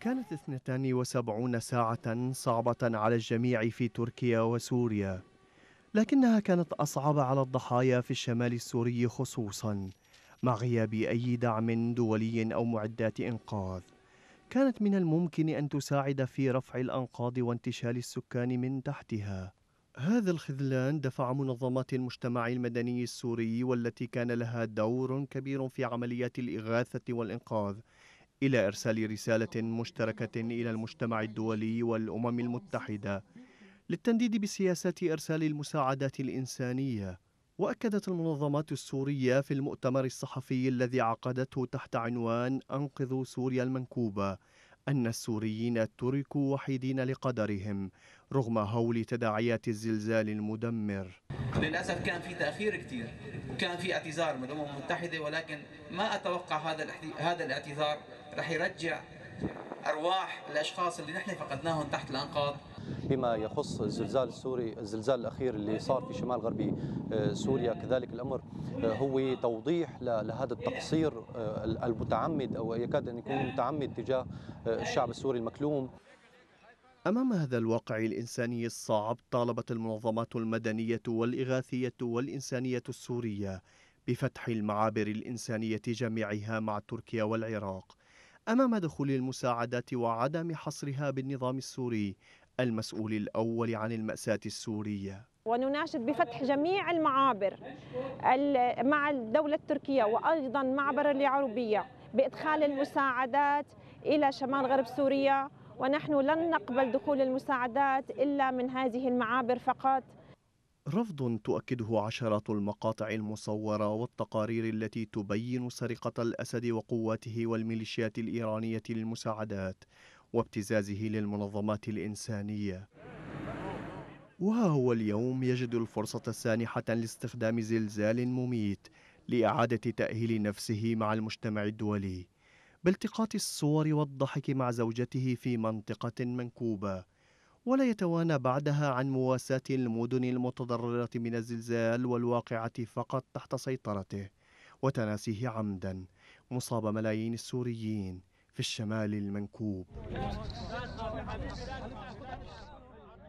كانت 72 ساعة صعبة على الجميع في تركيا وسوريا لكنها كانت أصعب على الضحايا في الشمال السوري خصوصاً مع غياب أي دعم دولي أو معدات إنقاذ كانت من الممكن أن تساعد في رفع الأنقاض وانتشال السكان من تحتها هذا الخذلان دفع منظمات المجتمع المدني السوري والتي كان لها دور كبير في عمليات الإغاثة والإنقاذ إلى إرسال رسالة مشتركة إلى المجتمع الدولي والأمم المتحدة للتنديد بسياسات إرسال المساعدات الإنسانية وأكدت المنظمات السورية في المؤتمر الصحفي الذي عقدته تحت عنوان أنقذوا سوريا المنكوبة أن السوريين تركوا وحيدين لقدرهم رغم هول تداعيات الزلزال المدمر للأسف كان في تأخير كثير وكان في اعتذار من الأمم المتحدة ولكن ما أتوقع هذا هذا الاعتذار رح يرجع أرواح الأشخاص اللي نحن فقدناهم تحت الأنقاض بما يخص الزلزال السوري الزلزال الأخير اللي صار في شمال غربي آه، سوريا كذلك الأمر آه، هو توضيح لهذا التقصير آه، المتعمد أو يكاد أن يكون متعمد تجاه الشعب السوري المكلوم أمام هذا الواقع الإنساني الصعب طالبت المنظمات المدنية والإغاثية والإنسانية السورية بفتح المعابر الإنسانية جميعها مع تركيا والعراق أمام دخول المساعدات وعدم حصرها بالنظام السوري المسؤول الأول عن المأساة السورية ونناشد بفتح جميع المعابر مع الدولة التركية وأيضا معبر اليعروبية بإدخال المساعدات إلى شمال غرب سوريا ونحن لن نقبل دخول المساعدات إلا من هذه المعابر فقط رفض تؤكده عشرات المقاطع المصورة والتقارير التي تبين سرقة الأسد وقواته والميليشيات الإيرانية للمساعدات وابتزازه للمنظمات الإنسانية وها هو اليوم يجد الفرصة سانحة لاستخدام زلزال مميت لإعادة تأهيل نفسه مع المجتمع الدولي بالتقاط الصور والضحك مع زوجته في منطقة منكوبة ولا يتوانى بعدها عن مواساة المدن المتضررة من الزلزال والواقعة فقط تحت سيطرته وتناسيه عمدا مصاب ملايين السوريين في الشمال المنكوب